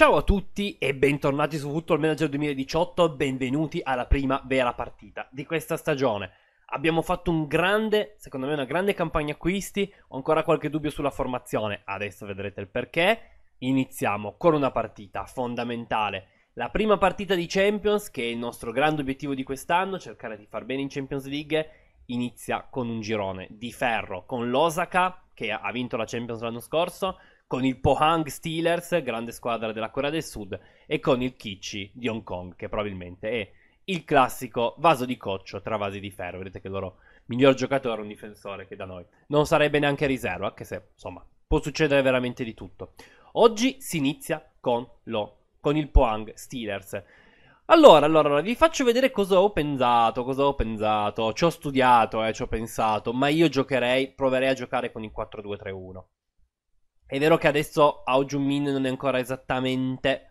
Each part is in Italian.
Ciao a tutti e bentornati su Football Manager 2018, benvenuti alla prima vera partita di questa stagione. Abbiamo fatto un grande, secondo me una grande campagna acquisti, ho ancora qualche dubbio sulla formazione, adesso vedrete il perché. Iniziamo con una partita fondamentale, la prima partita di Champions che è il nostro grande obiettivo di quest'anno, cercare di far bene in Champions League, inizia con un girone di ferro con l'Osaka che ha vinto la Champions l'anno scorso con il Pohang Steelers, grande squadra della Corea del Sud, e con il Kichi di Hong Kong, che probabilmente è il classico vaso di coccio tra vasi di ferro. Vedete che il loro miglior giocatore è un difensore che da noi non sarebbe neanche riserva, anche se insomma può succedere veramente di tutto. Oggi si inizia con, lo, con il Pohang Steelers. Allora, allora, vi faccio vedere cosa ho pensato, cosa ho pensato. Ci ho studiato, eh, ci ho pensato, ma io giocherei, proverei a giocare con il 4-2-3-1. È vero che adesso Ao Junmin non è ancora esattamente...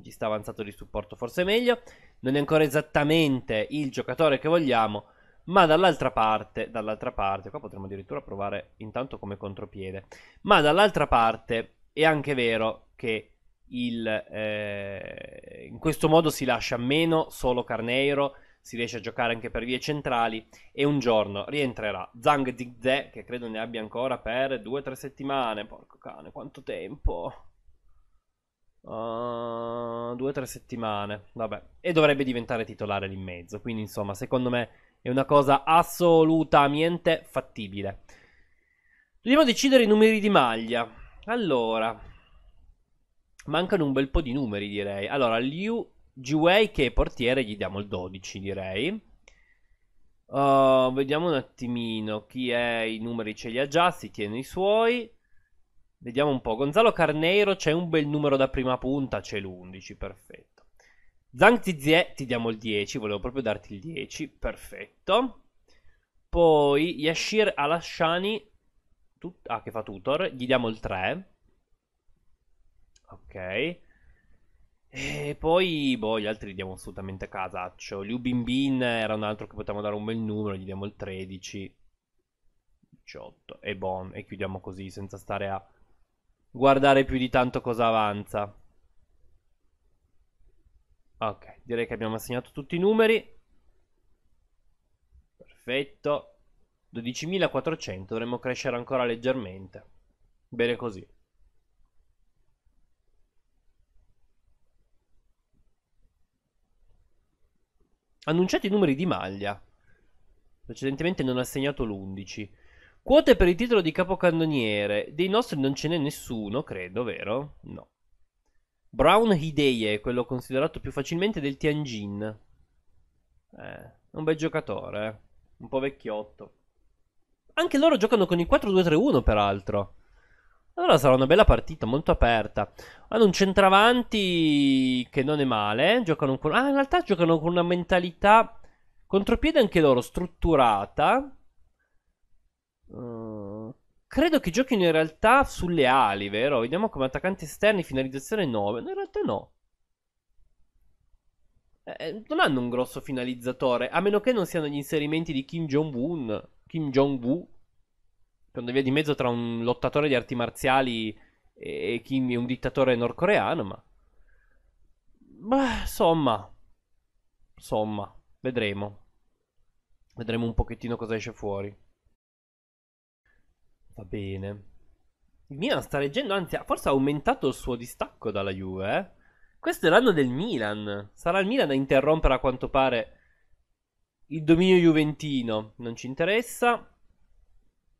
Ci sta avanzato di supporto forse meglio. Non è ancora esattamente il giocatore che vogliamo. Ma dall'altra parte, dall'altra parte, qua potremmo addirittura provare intanto come contropiede. Ma dall'altra parte è anche vero che il, eh, in questo modo si lascia meno solo Carneiro si riesce a giocare anche per vie centrali e un giorno rientrerà Zhang Zigze che credo ne abbia ancora per 2-3 settimane, porco cane, quanto tempo? 2-3 uh, ah, settimane, vabbè, e dovrebbe diventare titolare lì in mezzo, quindi insomma, secondo me è una cosa assolutamente fattibile. Dobbiamo decidere i numeri di maglia. Allora, mancano un bel po' di numeri, direi. Allora, Liu Juwei che è portiere gli diamo il 12 direi. Uh, vediamo un attimino chi è, i numeri ce li ha già, si tiene i suoi. Vediamo un po', Gonzalo Carneiro c'è un bel numero da prima punta, c'è l'11, perfetto. Zhang Tizie ti diamo il 10, volevo proprio darti il 10, perfetto. Poi Yashir Alashani, tut- ah che fa tutor, gli diamo il 3. Ok. E poi, boh, gli altri li diamo assolutamente a casaccio. Liu Bin Bin era un altro che potevamo dare un bel numero, gli diamo il 13, 18 e bon. E chiudiamo così, senza stare a guardare più di tanto cosa avanza. Ok, direi che abbiamo assegnato tutti i numeri. Perfetto. 12.400, dovremmo crescere ancora leggermente. Bene così. Annunciati i numeri di maglia. Precedentemente non ha segnato l'11. Quote per il titolo di capocannoniere. Dei nostri non ce n'è nessuno, credo, vero? No. Brown Hideye quello considerato più facilmente del Tianjin. Eh, un bel giocatore, eh. un po' vecchiotto. Anche loro giocano con il 4-2-3-1, peraltro. Allora sarà una bella partita, molto aperta. Hanno un centravanti che non è male. Giocano con... Ah, in realtà giocano con una mentalità contropiede anche loro, strutturata. Uh, credo che giochino in realtà sulle ali, vero? Vediamo come attaccanti esterni, finalizzazione 9. No, in realtà no. Eh, non hanno un grosso finalizzatore, a meno che non siano gli inserimenti di Kim Jong-un. Kim Jong-woo quando via di mezzo tra un lottatore di arti marziali e Kim un dittatore nordcoreano, ma... Beh, insomma... Insomma, vedremo. Vedremo un pochettino cosa esce fuori. Va bene. Il Milan sta reggendo, anzi, forse ha aumentato il suo distacco dalla Juve. Eh? Questo è l'anno del Milan. Sarà il Milan a interrompere a quanto pare il dominio juventino. Non ci interessa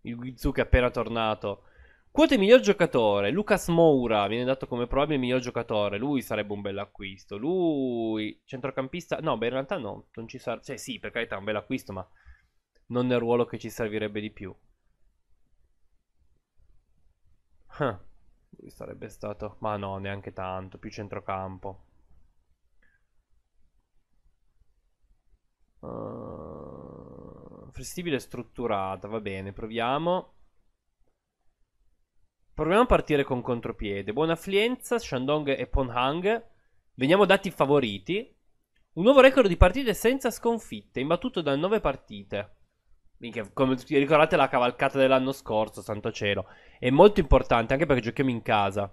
il Guizu che è appena tornato. Quote miglior giocatore, Lucas Moura viene dato come probabile miglior giocatore, lui sarebbe un bel acquisto. Lui, centrocampista, no, beh in realtà no, non ci serve, cioè sì, per carità è un bel acquisto, ma non nel ruolo che ci servirebbe di più. Huh. Lui sarebbe stato, ma no, neanche tanto, più centrocampo. Uh, flessibile e strutturata, va bene, proviamo. Proviamo a partire con contropiede. Buona affluenza, Shandong e Ponhang. Veniamo dati favoriti. Un nuovo record di partite senza sconfitte, imbattuto da 9 partite. Minchia, come ricordate la cavalcata dell'anno scorso, santo cielo. È molto importante, anche perché giochiamo in casa.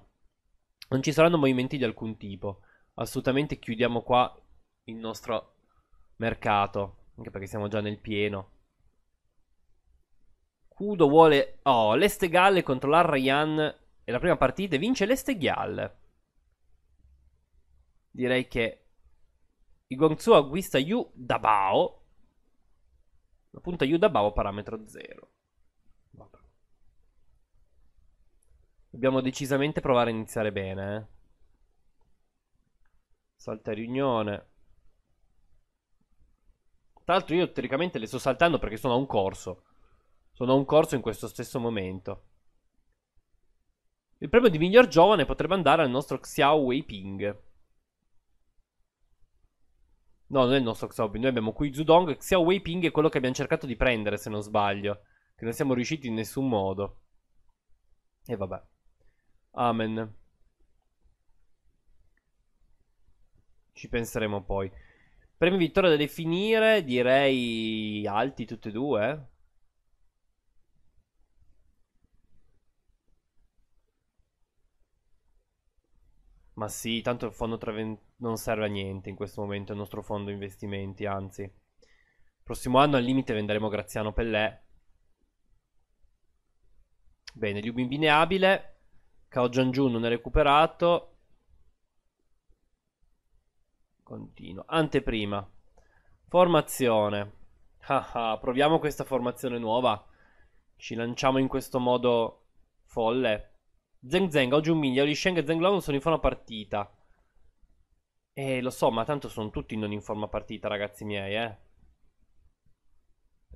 Non ci saranno movimenti di alcun tipo. Assolutamente chiudiamo qua il nostro mercato, anche perché siamo già nel pieno. Kudo vuole... Oh, l'Estegal contro l'Arrayan E la prima partita e vince l'Estegal. Direi che il Guangzhou acquista Yu Dabao. La punta Yu Dabao parametro 0. Dobbiamo decisamente provare a iniziare bene. Eh? Salta riunione. Tra l'altro io teoricamente le sto saltando perché sono a un corso. Sono a un corso in questo stesso momento. Il premio di miglior giovane potrebbe andare al nostro Xiao Weiping. No, non è il nostro Xiao Weiping. Noi abbiamo qui Zudong. Xiao Weiping è quello che abbiamo cercato di prendere, se non sbaglio. Che non siamo riusciti in nessun modo. E vabbè. Amen. Ci penseremo poi. Premi vittoria da definire, direi alti tutti e due. Eh? Ma sì, tanto il fondo traven- non serve a niente in questo momento, il nostro fondo investimenti, anzi. Prossimo anno al limite venderemo Graziano Pellè. Bene, Liubimbi ineabile. Cao Giangiù non è recuperato. Continuo. Anteprima. Formazione. Haha, ah, proviamo questa formazione nuova. Ci lanciamo in questo modo folle. Zeng Zeng, oggi un miglio, Li Sheng e Zeng Long sono in forma partita. Eh, lo so, ma tanto sono tutti non in forma partita, ragazzi miei, eh.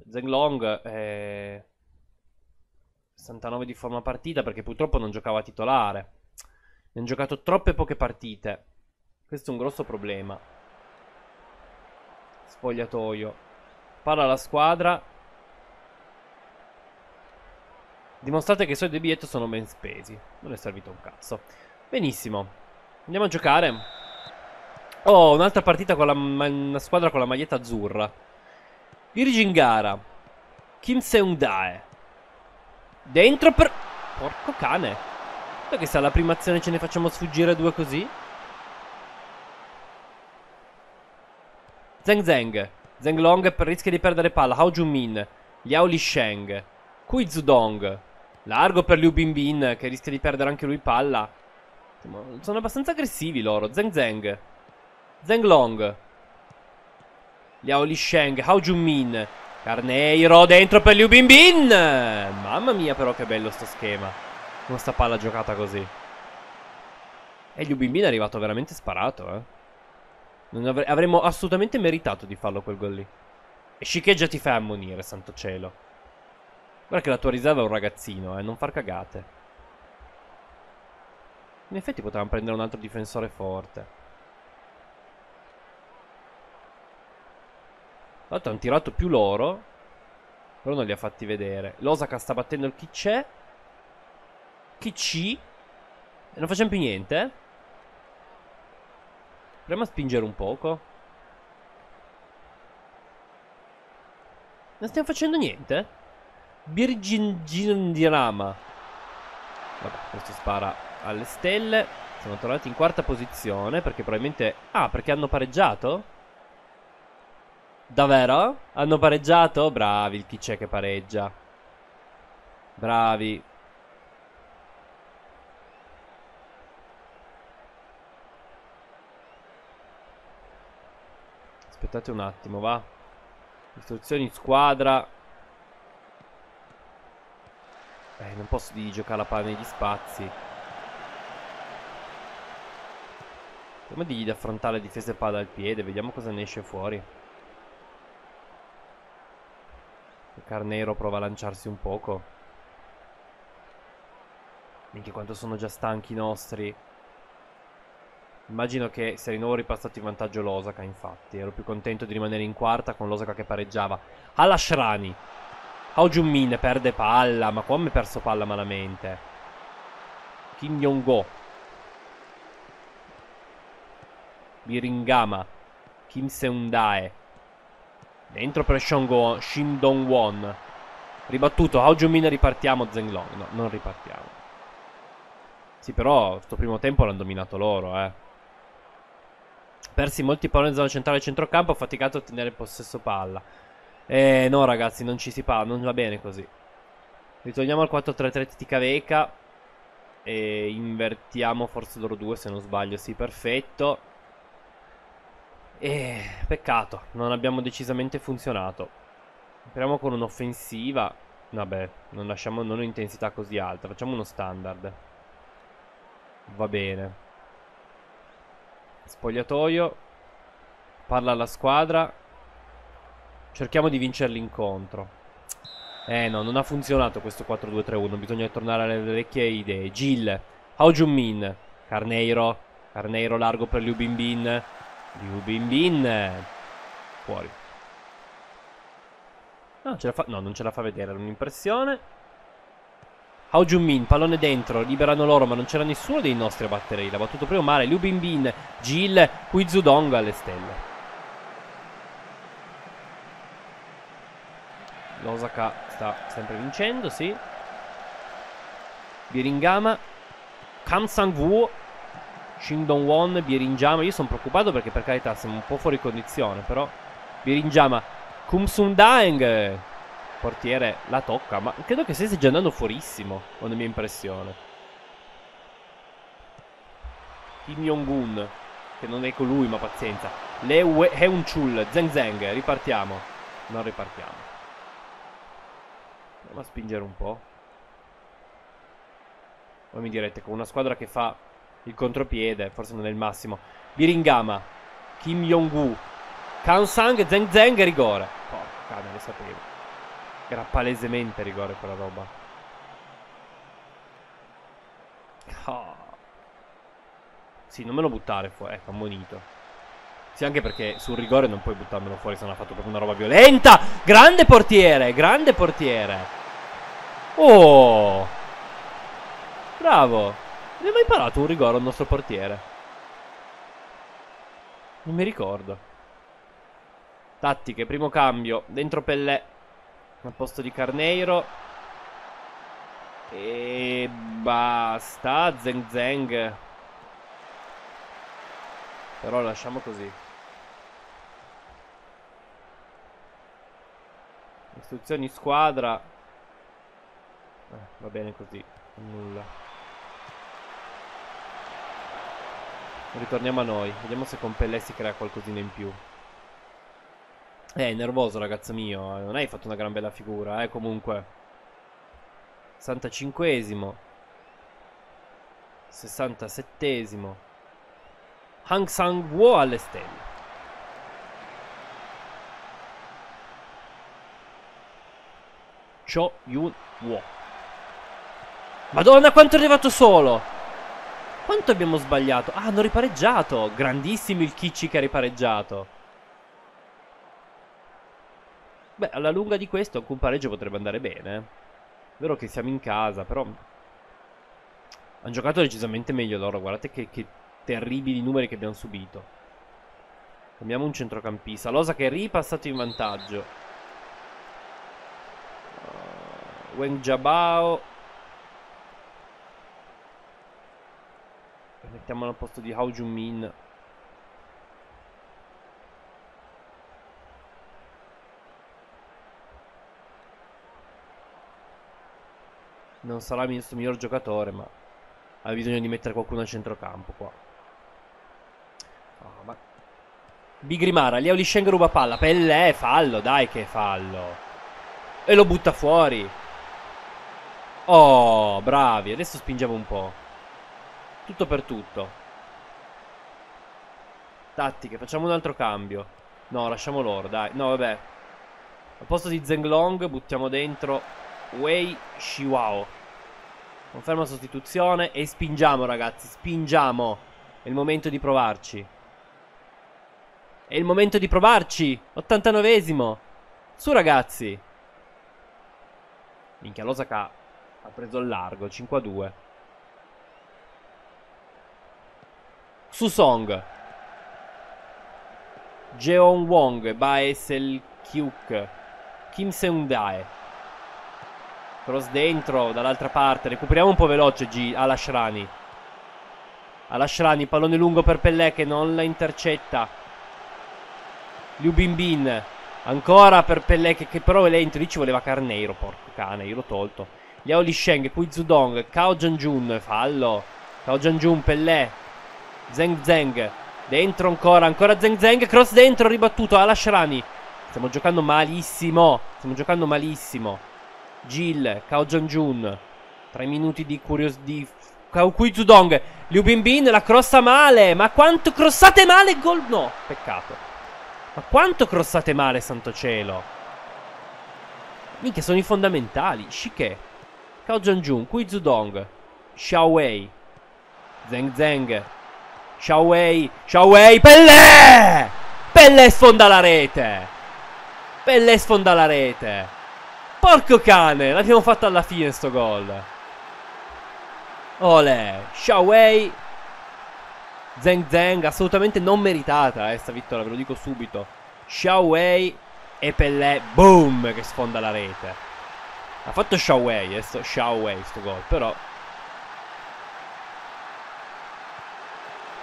Zeng Long, eh... 69 di forma partita perché purtroppo non giocava titolare. Ne hanno giocato troppe poche partite. Questo è un grosso problema. Spogliatoio. Parla la squadra. Dimostrate che i soldi di biglietto sono ben spesi. Non è servito un cazzo. Benissimo. Andiamo a giocare. Oh, un'altra partita con la una squadra con la maglietta azzurra. Virgin Gara. Kim Seung-dae. Dentro per... Porco cane. Guarda che se alla prima azione ce ne facciamo sfuggire due così. Zeng Zeng. Zeng Long rischia di perdere palla. Hao Junmin. Liao Li Sheng. Kui Zudong. Largo per Liu Bin Bin che rischia di perdere anche lui palla. Sono abbastanza aggressivi loro. Zeng Zeng. Zeng Long. Liao Li Sheng. Hao Junmin. Carneiro dentro per Liu Bin Bin. Mamma mia però che bello sto schema. Con sta palla giocata così. E Liu Bin Bin è arrivato veramente sparato. Eh. Non avre avremmo assolutamente meritato di farlo quel gol lì. E Shikeggia ti fa ammonire, santo cielo. Guarda che la tua riserva è un ragazzino, eh, non far cagate. In effetti potevamo prendere un altro difensore forte. Tra l'altro hanno tirato più loro, però non li ha fatti vedere. L'Osaka sta battendo il chi c'è. Chi ci. E non facciamo più niente, eh? Proviamo a spingere un poco. Non stiamo facendo niente. Eh? Birgindirama. Vabbè, questo spara alle stelle. Sono tornati in quarta posizione perché probabilmente... Ah, perché hanno pareggiato? Davvero? Hanno pareggiato? Bravi, il chi c'è che pareggia. Bravi. Aspettate un attimo, va. Istruzioni squadra. non posso di giocare la palla negli spazi. Prima di affrontare la difesa palla al piede, vediamo cosa ne esce fuori. Il Carnero prova a lanciarsi un poco. Minchia quanto sono già stanchi i nostri. Immagino che sia di nuovo ripassato in vantaggio l'Osaka, infatti. Ero più contento di rimanere in quarta con l'Osaka che pareggiava. Alla Shrani. Hao Junmin perde palla, ma come ha perso palla malamente? Kim Jong-go. Biringama. Kim Seundae. Dentro per Shongo, Shin Dong Won. Ribattuto, Hao Junmin ripartiamo, Zenglong. No, non ripartiamo. Sì, però sto primo tempo l'hanno dominato loro, eh. Persi molti palloni in zona centrale e centrocampo, ho faticato a tenere possesso palla. Eh, no ragazzi, non ci si parla, non va bene così. Ritorniamo al 4-3-3 Ticaveca. E invertiamo forse loro due se non sbaglio, sì, perfetto. E eh, peccato, non abbiamo decisamente funzionato. Speriamo con un'offensiva. Vabbè, non lasciamo non un'intensità così alta, facciamo uno standard. Va bene. Spogliatoio. Parla alla squadra. Cerchiamo di vincere l'incontro. Eh no, non ha funzionato questo 4-2-3-1. Bisogna tornare alle vecchie idee. Jill, Hao Junmin, Carneiro. Carneiro largo per Liu Bin Liu Bin Fuori. No, fa... no, non ce la fa vedere, era un'impressione. Hao Junmin, pallone dentro, liberano loro, ma non c'era nessuno dei nostri a battere. L'ha battuto prima male. Liu Bin Binbin, Gil, Guizudong alle stelle. Losaka sta sempre vincendo, sì. Biringama. Kam Sang-woo. Shin won Birinjama. Io sono preoccupato perché per carità siamo un po' fuori condizione, però... Birinjama. Kum Sun Daeng. Portiere la tocca, ma credo che stessi già andando fuorissimo, ho la mia impressione. Kim Jong-un, che non è colui, ma pazienza. Le Heun-chul, Zeng Zeng, ripartiamo. Non ripartiamo. Prova a spingere un po'. Voi mi direte, con una squadra che fa il contropiede, forse non è il massimo. Biringama, Kim Jong-woo, Kansang, Zeng Zeng, rigore. Porca, cane, lo sapevo. Era palesemente rigore quella roba. Oh. Sì, non me lo buttare fuori. Ecco, ammonito. Sì, anche perché sul rigore non puoi buttarmelo fuori se non ha fatto proprio una roba violenta. Grande portiere, grande portiere. Oh! Bravo! Ne ha mai parato un rigore al nostro portiere? Non mi ricordo. Tattiche, primo cambio. Dentro Pellè. Al posto di Carneiro. E basta. Zeng Zeng. Però lasciamo così. Istruzioni squadra. Eh, va bene così, nulla. Ritorniamo a noi, vediamo se con Pelle si crea qualcosina in più. Eh, nervoso ragazzo mio, eh, non hai fatto una gran bella figura, eh, comunque. 65esimo. 67esimo. Hang Sang Wo alle stelle. Cho Yun Wo. Madonna quanto è arrivato solo Quanto abbiamo sbagliato Ah hanno ripareggiato Grandissimo il Kicci che ha ripareggiato Beh alla lunga di questo Un pareggio potrebbe andare bene eh. Vero che siamo in casa però Hanno giocato decisamente meglio loro Guardate che, che terribili numeri che abbiamo subito Cambiamo un centrocampista Losa che è ripassato in vantaggio uh, Weng Jabao mettiamolo al posto di Hao Jun Non sarà il suo miglior giocatore, ma ha bisogno di mettere qualcuno a centrocampo qua. Oh, ma... Bigrimara, Liao Lisheng ruba palla. Pelle, eh, fallo, dai che fallo. E lo butta fuori. Oh, bravi, adesso spingiamo un po' tutto per tutto. Tattiche, facciamo un altro cambio. No, lasciamo loro, dai. No, vabbè. Al posto di Zenglong buttiamo dentro Wei Shiwao. Conferma sostituzione e spingiamo, ragazzi, spingiamo. È il momento di provarci. È il momento di provarci. 89esimo. Su, ragazzi. Minchia, Losaka ha preso il largo, 5-2. Su Song Jeon Wong, Bae Selkyuk, Kim Seung Dae Cross dentro, dall'altra parte. Recuperiamo un po' veloce G Alashrani. Alashrani, pallone lungo per Pellè che non la intercetta. Liu Bin Ancora per Pellè che, che però è lento. Lì ci voleva Carneiro, porco cane, io l'ho tolto. Liao Li Sheng, Kui Zudong, Kao Janjun, fallo. Kao Janjun, Pellè. Zeng Zeng. Dentro ancora, ancora Zeng Zeng. Cross dentro, ribattuto alla Sharani Stiamo giocando malissimo. Stiamo giocando malissimo. Jill, Kao Jun. 3 minuti di curiosità. Di... Kaukui Zudong. Liu Binbin la crossa male. Ma quanto crossate male gol. No, peccato. Ma quanto crossate male, santo cielo. Minchia, sono i fondamentali. Shike. Kao Jun, Kui Zudong. Xiao Wei. Zeng Zeng. Ciaowei, Ciaowei, Pellè! Pellè sfonda la rete! Pellè sfonda la rete! Porco cane, l'abbiamo fatto alla fine sto gol! Ole, Ciaowei, Zeng Zeng, assolutamente non meritata questa eh, vittoria, ve lo dico subito. Ciaowei e Pellè, boom, che sfonda la rete. Ha fatto Ciaowei, adesso eh, sto, Ciaowei sto gol, però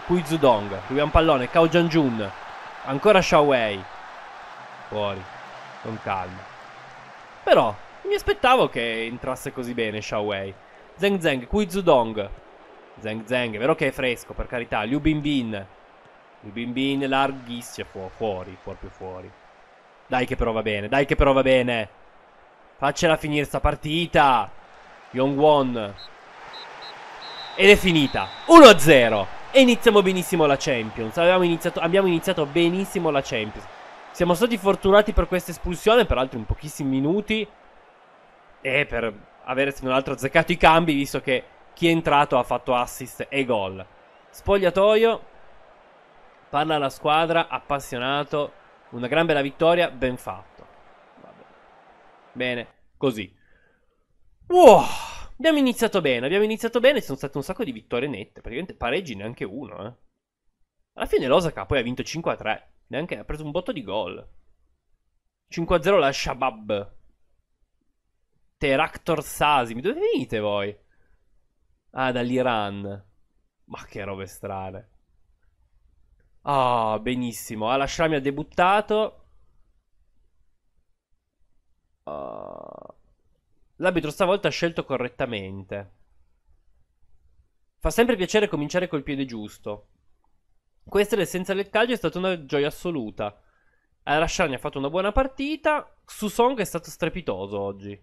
Pui Zudong, lui ha un pallone, Cao Jianjun, ancora Shawei, fuori, con calma. Però mi aspettavo che entrasse così bene Shawei. Zeng Zeng, Kui Zudong, Zeng Zeng, è vero che è fresco per carità, Liu Bin Liu Bin Bin larghissimo fu- fuori, più fuori. Dai che però va bene, dai che però va bene. Faccela finire sta partita. Yong Won. Ed è finita. 1-0. E iniziamo benissimo la Champions. Iniziato, abbiamo iniziato benissimo la Champions. Siamo stati fortunati per questa espulsione, peraltro in pochissimi minuti. E per avere se non altro azzeccato i cambi, visto che chi è entrato ha fatto assist e gol. Spogliatoio, parla la squadra, appassionato, una gran bella vittoria, ben fatto. Vabbè. Bene, così. Wow! Abbiamo iniziato bene, abbiamo iniziato bene, ci sono state un sacco di vittorie nette, praticamente pareggi neanche uno, eh. Alla fine l'Osaka poi ha vinto 5-3, neanche ha preso un botto di gol. 5-0 la Shabab. Teractor Sasimi, dove venite voi? Ah, dall'Iran. Ma che robe strane. Ah, oh, benissimo. Alashami ha debuttato. Ah. Oh. L'arbitro stavolta ha scelto correttamente. Fa sempre piacere cominciare col piede giusto. Questa l'essenza del calcio è stata una gioia assoluta. Al-Rashani ha fatto una buona partita. Su Song è stato strepitoso oggi.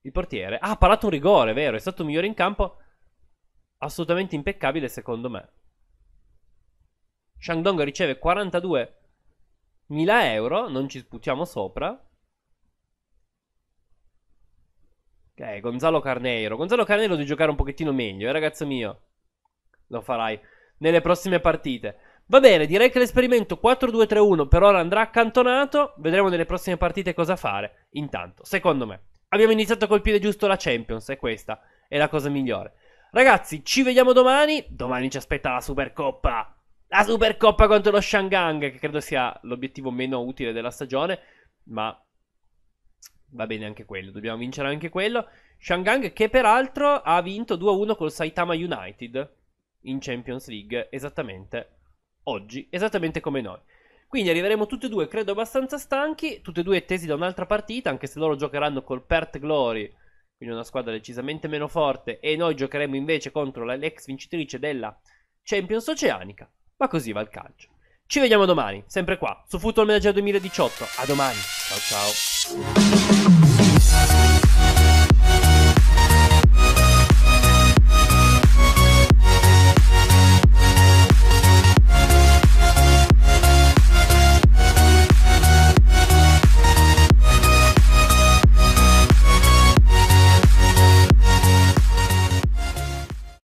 Il portiere. Ah, ha parato un rigore, vero? È stato migliore in campo. Assolutamente impeccabile, secondo me. Shangdong riceve 42.000 euro. Non ci sputiamo sopra. Ok, Gonzalo Carneiro. Gonzalo Carneiro di giocare un pochettino meglio, eh, ragazzo mio. Lo farai nelle prossime partite. Va bene, direi che l'esperimento 4-2-3-1 per ora andrà accantonato. Vedremo nelle prossime partite cosa fare. Intanto, secondo me, abbiamo iniziato col piede giusto la Champions e questa è la cosa migliore. Ragazzi, ci vediamo domani. Domani ci aspetta la Supercoppa. La Supercoppa contro lo Shangang, che credo sia l'obiettivo meno utile della stagione, ma va bene anche quello, dobbiamo vincere anche quello. Shangang che peraltro ha vinto 2-1 col Saitama United in Champions League esattamente oggi, esattamente come noi. Quindi arriveremo tutti e due, credo, abbastanza stanchi, tutti e due tesi da un'altra partita, anche se loro giocheranno col Perth Glory, quindi una squadra decisamente meno forte, e noi giocheremo invece contro l'ex vincitrice della Champions Oceanica. Ma così va il calcio. Ci vediamo domani, sempre qua, su Football Manager 2018. A domani, ciao ciao.